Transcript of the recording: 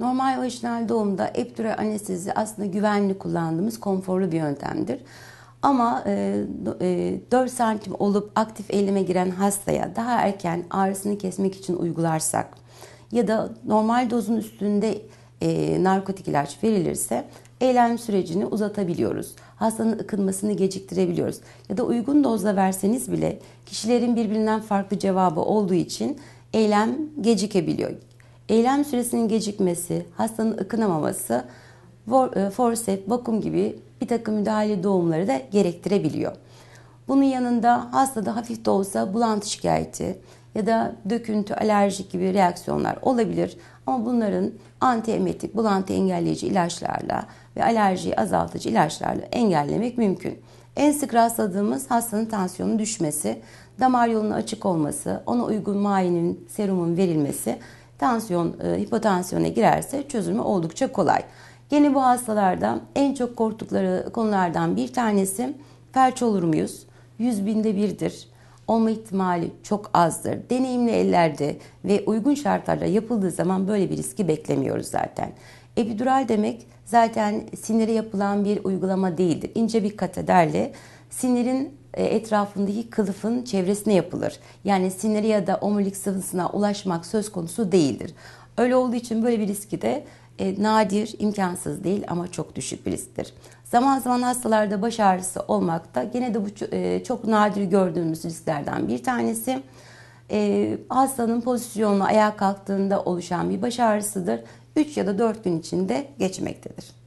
Normal vajinal doğumda epidural anestezi aslında güvenli kullandığımız konforlu bir yöntemdir. Ama 4 e, e, santim olup aktif eyleme giren hastaya daha erken ağrısını kesmek için uygularsak ya da normal dozun üstünde e, narkotik ilaç verilirse eylem sürecini uzatabiliyoruz. Hastanın ıkınmasını geciktirebiliyoruz. Ya da uygun dozla verseniz bile kişilerin birbirinden farklı cevabı olduğu için eylem gecikebiliyor eylem süresinin gecikmesi, hastanın ıkınamaması, e, forcep vakum gibi bir takım müdahale doğumları da gerektirebiliyor. Bunun yanında hastada hafif de olsa bulantı şikayeti ya da döküntü, alerjik gibi reaksiyonlar olabilir. Ama bunların antiemetik, bulantı engelleyici ilaçlarla ve alerjiyi azaltıcı ilaçlarla engellemek mümkün. En sık rastladığımız hastanın tansiyonun düşmesi, damar yolunun açık olması, ona uygun mayenin, serumun verilmesi tansiyon, e, hipotansiyona girerse çözümü oldukça kolay. Gene bu hastalarda en çok korktukları konulardan bir tanesi felç olur muyuz? Yüz binde birdir. Olma ihtimali çok azdır. Deneyimli ellerde ve uygun şartlarda yapıldığı zaman böyle bir riski beklemiyoruz zaten. Epidural demek zaten sinire yapılan bir uygulama değildir. İnce bir katederle sinirin e, etrafındaki kılıfın çevresine yapılır. Yani siniri ya da omurilik sıvısına ulaşmak söz konusu değildir. Öyle olduğu için böyle bir riski de e, nadir, imkansız değil ama çok düşük bir risktir. Zaman zaman hastalarda baş ağrısı olmakta gene de bu e, çok nadir gördüğümüz risklerden bir tanesi e, hastanın pozisyonu ayağa kalktığında oluşan bir baş ağrısıdır. 3 ya da 4 gün içinde geçmektedir.